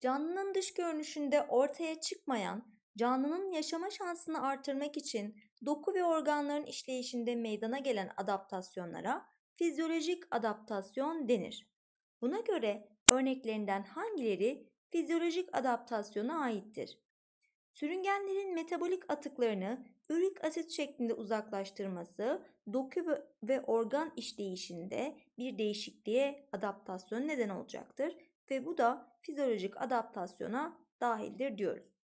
Canlının dış görünüşünde ortaya çıkmayan, canlının yaşama şansını artırmak için doku ve organların işleyişinde meydana gelen adaptasyonlara fizyolojik adaptasyon denir. Buna göre örneklerinden hangileri fizyolojik adaptasyona aittir? Sürüngenlerin metabolik atıklarını ürik asit şeklinde uzaklaştırması doku ve organ işleyişinde bir değişikliğe adaptasyon neden olacaktır ve bu da fizyolojik adaptasyona dahildir diyoruz.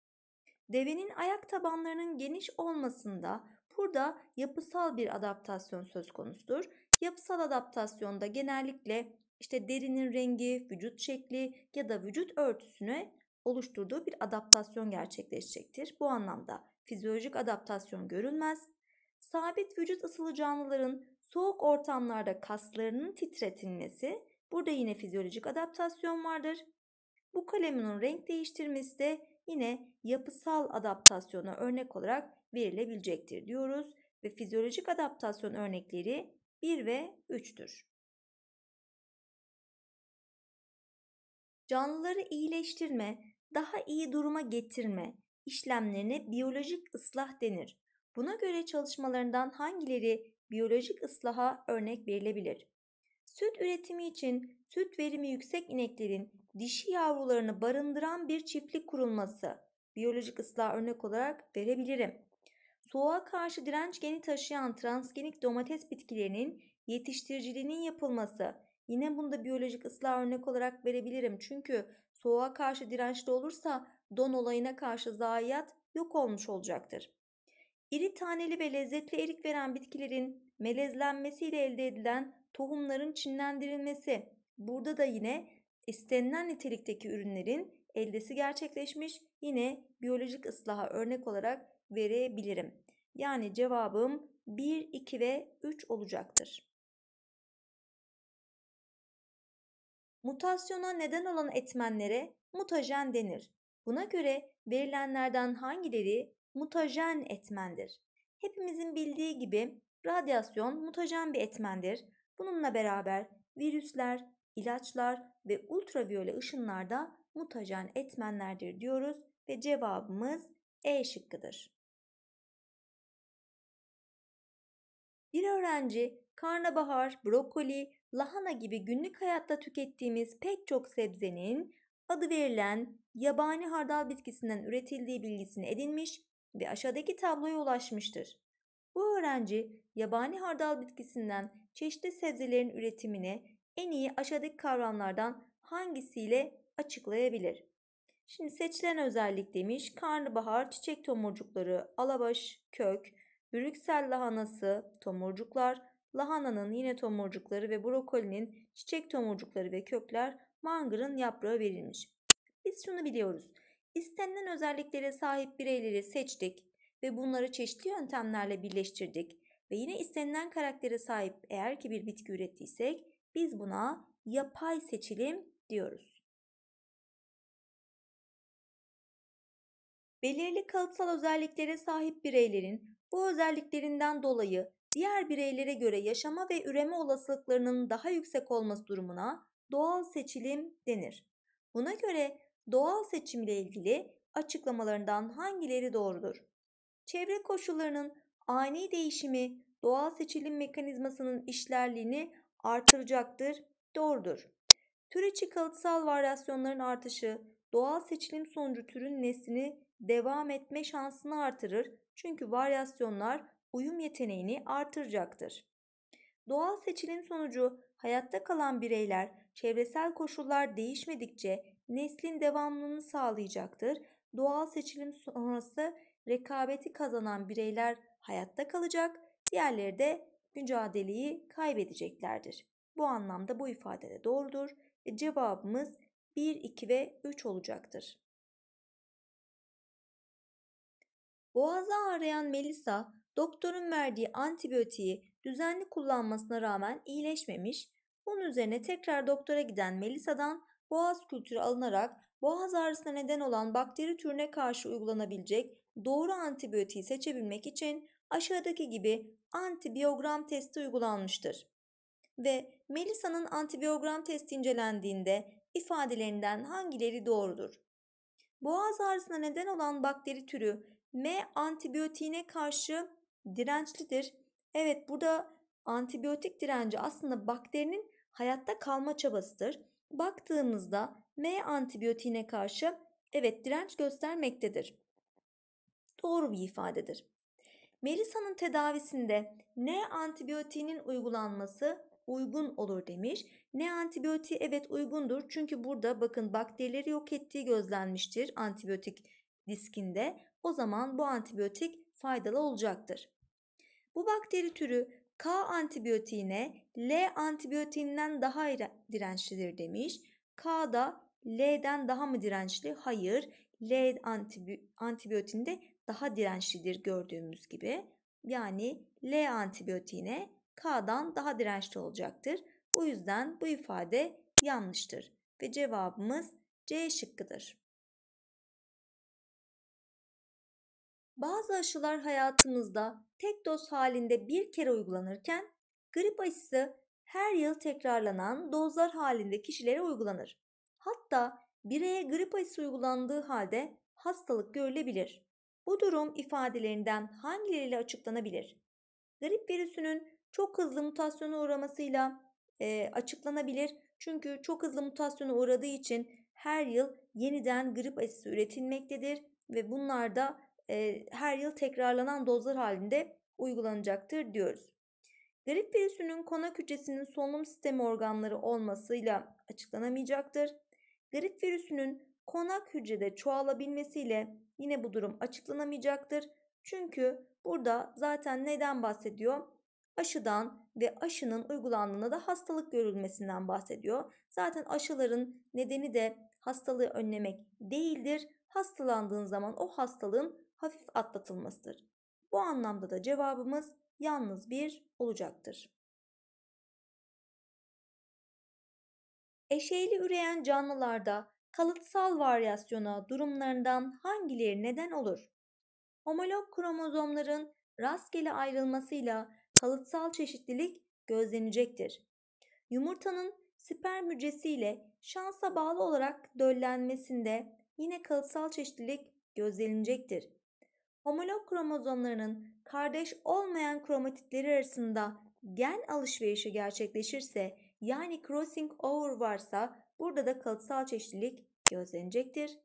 Devenin ayak tabanlarının geniş olmasında burada yapısal bir adaptasyon söz konusudur. Yapısal adaptasyonda genellikle işte derinin rengi, vücut şekli ya da vücut örtüsüne oluşturduğu bir adaptasyon gerçekleşecektir. Bu anlamda fizyolojik adaptasyon görülmez. Sabit vücut ısılı canlıların soğuk ortamlarda kaslarının titretilmesi Burada yine fizyolojik adaptasyon vardır. Bu kalemin renk değiştirmesi de yine yapısal adaptasyona örnek olarak verilebilecektir diyoruz ve fizyolojik adaptasyon örnekleri 1 ve 3'tür. Canlıları iyileştirme, daha iyi duruma getirme işlemlerine biyolojik ıslah denir. Buna göre çalışmalarından hangileri biyolojik ıslaha örnek verilebilir? Süt üretimi için süt verimi yüksek ineklerin dişi yavrularını barındıran bir çiftlik kurulması biyolojik ıslah örnek olarak verebilirim. Soğuğa karşı direnç geni taşıyan transgenik domates bitkilerinin yetiştiriciliğinin yapılması yine bunda biyolojik ıslah örnek olarak verebilirim. Çünkü soğuğa karşı dirençli olursa don olayına karşı zayiat yok olmuş olacaktır. İri taneli ve lezzetli erik veren bitkilerin melezlenmesiyle elde edilen tohumların çinlendirilmesi. Burada da yine istenilen nitelikteki ürünlerin eldesi gerçekleşmiş yine biyolojik ıslaha örnek olarak verebilirim. Yani cevabım 1, 2 ve 3 olacaktır. Mutasyona neden olan etmenlere mutajen denir. Buna göre verilenlerden hangileri mutajen etmendir. Hepimizin bildiği gibi radyasyon mutajen bir etmendir. Bununla beraber virüsler, ilaçlar ve ultraviyole ışınlar da mutajen etmenlerdir diyoruz ve cevabımız E şıkkıdır. Bir öğrenci karnabahar, brokoli, lahana gibi günlük hayatta tükettiğimiz pek çok sebzenin adı verilen yabani hardal bitkisinden üretildiği bilgisini edinmiş ve aşağıdaki tabloya ulaşmıştır. Bu öğrenci yabani hardal bitkisinden çeşitli sebzelerin üretimini en iyi aşağıdaki kavramlardan hangisiyle açıklayabilir? Şimdi seçilen özellik demiş. Karnabahar, çiçek tomurcukları, alabaş, kök, brüksel lahanası, tomurcuklar, lahananın yine tomurcukları ve brokolinin çiçek tomurcukları ve kökler mangırın yaprağı verilmiş. Biz şunu biliyoruz. İstenilen özelliklere sahip bireyleri seçtik ve bunları çeşitli yöntemlerle birleştirdik ve yine istenilen karaktere sahip eğer ki bir bitki ürettiysek biz buna yapay seçilim diyoruz. Belirli kalıtsal özelliklere sahip bireylerin bu özelliklerinden dolayı diğer bireylere göre yaşama ve üreme olasılıklarının daha yüksek olması durumuna doğal seçilim denir. Buna göre doğal seçimle ilgili açıklamalarından hangileri doğrudur? Çevre koşullarının ani değişimi doğal seçilim mekanizmasının işlerliğini artıracaktır, doğrudur. Tür içi kalıtsal varyasyonların artışı doğal seçilim sonucu türün neslini devam etme şansını artırır çünkü varyasyonlar uyum yeteneğini artıracaktır. Doğal seçilim sonucu hayatta kalan bireyler çevresel koşullar değişmedikçe neslin devamlılığını sağlayacaktır. Doğal seçilim sonrası rekabeti kazanan bireyler hayatta kalacak, diğerleri de mücadeleyi kaybedeceklerdir. Bu anlamda bu ifade de doğrudur ve cevabımız 1, 2 ve 3 olacaktır. Boğazı ağrıyan Melisa, doktorun verdiği antibiyotiği düzenli kullanmasına rağmen iyileşmemiş. Bunun üzerine tekrar doktora giden Melisa'dan boğaz kültürü alınarak boğaz ağrısına neden olan bakteri türüne karşı uygulanabilecek doğru antibiyotiği seçebilmek için aşağıdaki gibi antibiyogram testi uygulanmıştır. Ve Melisa'nın antibiyogram testi incelendiğinde ifadelerinden hangileri doğrudur? Boğaz ağrısına neden olan bakteri türü M antibiyotiğine karşı dirençlidir. Evet burada antibiyotik direnci aslında bakterinin hayatta kalma çabasıdır Baktığımızda M antibiyotiğine karşı evet direnç göstermektedir. Doğru bir ifadedir. Melisa'nın tedavisinde N antibiyotiğinin uygulanması uygun olur demiş. N antibiyotiği evet uygundur çünkü burada bakın bakterileri yok ettiği gözlenmiştir antibiyotik diskinde. O zaman bu antibiyotik faydalı olacaktır. Bu bakteri türü K antibiyotiğine L antibiyotiğinden daha dirençlidir demiş. K da L'den daha mı dirençli? Hayır. L antibiyotiğinde daha dirençlidir gördüğümüz gibi. Yani L antibiyotiğine K'dan daha dirençli olacaktır. Bu yüzden bu ifade yanlıştır ve cevabımız C şıkkıdır. Bazı aşılar hayatımızda tek doz halinde bir kere uygulanırken grip aşısı her yıl tekrarlanan dozlar halinde kişilere uygulanır. Hatta bireye grip aşısı uygulandığı halde hastalık görülebilir. Bu durum ifadelerinden hangileriyle açıklanabilir? Grip virüsünün çok hızlı mutasyona uğramasıyla e, açıklanabilir. Çünkü çok hızlı mutasyona uğradığı için her yıl yeniden grip aşısı üretilmektedir ve bunlar da e, her yıl tekrarlanan dozlar halinde uygulanacaktır diyoruz. Grip virüsünün konak hücresinin solunum sistemi organları olmasıyla açıklanamayacaktır. Grip virüsünün konak hücrede çoğalabilmesiyle yine bu durum açıklanamayacaktır. Çünkü burada zaten neden bahsediyor? Aşıdan ve aşının uygulandığında da hastalık görülmesinden bahsediyor. Zaten aşıların nedeni de hastalığı önlemek değildir hastalandığın zaman o hastalığın hafif atlatılmasıdır. Bu anlamda da cevabımız yalnız bir olacaktır. Eşeyli üreyen canlılarda kalıtsal varyasyona durumlarından hangileri neden olur? Homolog kromozomların rastgele ayrılmasıyla kalıtsal çeşitlilik gözlenecektir. Yumurtanın sperm hücresiyle şansa bağlı olarak döllenmesinde Yine kalıtsal çeşitlilik gözlenecektir. Homolog kromozomlarının kardeş olmayan kromatitleri arasında gen alışverişi gerçekleşirse yani crossing over varsa burada da kalıtsal çeşitlilik gözlenecektir.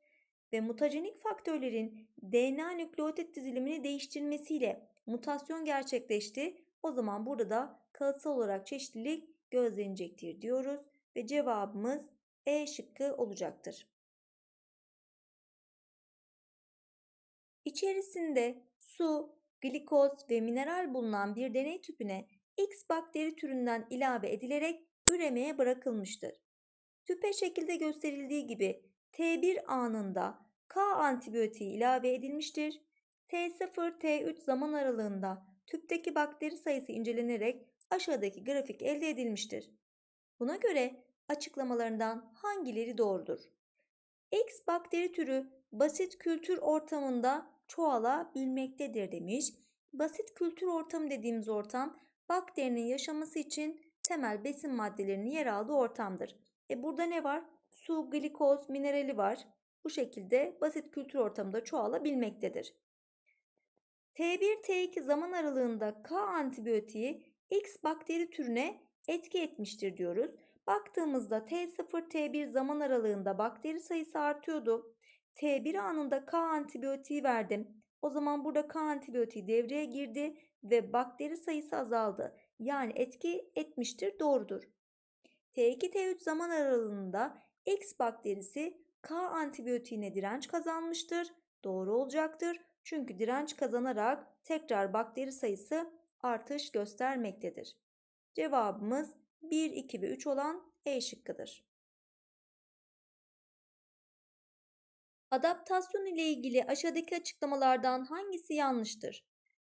Ve mutajenik faktörlerin DNA nükleotit dizilimini değiştirmesiyle mutasyon gerçekleşti. O zaman burada da kalıtsal olarak çeşitlilik gözlenecektir diyoruz ve cevabımız E şıkkı olacaktır. İçerisinde su, glikoz ve mineral bulunan bir deney tüpüne X bakteri türünden ilave edilerek üremeye bırakılmıştır. Tüpe şekilde gösterildiği gibi T1 anında K antibiyotiği ilave edilmiştir. T0-T3 zaman aralığında tüpteki bakteri sayısı incelenerek aşağıdaki grafik elde edilmiştir. Buna göre açıklamalarından hangileri doğrudur? X bakteri türü basit kültür ortamında çoğalabilmektedir demiş. Basit kültür ortamı dediğimiz ortam bakterinin yaşaması için temel besin maddelerinin yer aldığı ortamdır. E burada ne var? Su, glikoz, minerali var. Bu şekilde basit kültür ortamında çoğalabilmektedir. T1-T2 zaman aralığında K antibiyotiği X bakteri türüne etki etmiştir diyoruz. Baktığımızda T0-T1 zaman aralığında bakteri sayısı artıyordu. T1 anında K antibiyotiği verdim. O zaman burada K antibiyotiği devreye girdi ve bakteri sayısı azaldı. Yani etki etmiştir doğrudur. T2-T3 zaman aralığında X bakterisi K antibiyotiğine direnç kazanmıştır. Doğru olacaktır. Çünkü direnç kazanarak tekrar bakteri sayısı artış göstermektedir. Cevabımız 1, 2 ve 3 olan E şıkkıdır. Adaptasyon ile ilgili aşağıdaki açıklamalardan hangisi yanlıştır?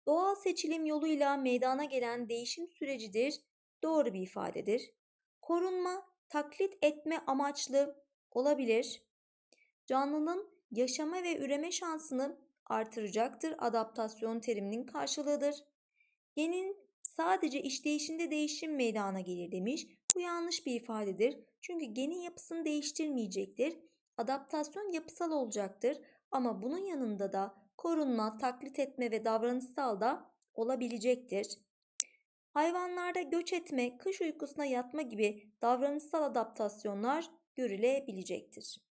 Doğal seçilim yoluyla meydana gelen değişim sürecidir, doğru bir ifadedir. Korunma, taklit etme amaçlı olabilir. Canlının yaşama ve üreme şansını artıracaktır adaptasyon teriminin karşılığıdır. Genin sadece işleyişinde değişim meydana gelir demiş. Bu yanlış bir ifadedir. Çünkü genin yapısını değiştirmeyecektir adaptasyon yapısal olacaktır ama bunun yanında da korunma, taklit etme ve davranışsal da olabilecektir. Hayvanlarda göç etme, kış uykusuna yatma gibi davranışsal adaptasyonlar görülebilecektir.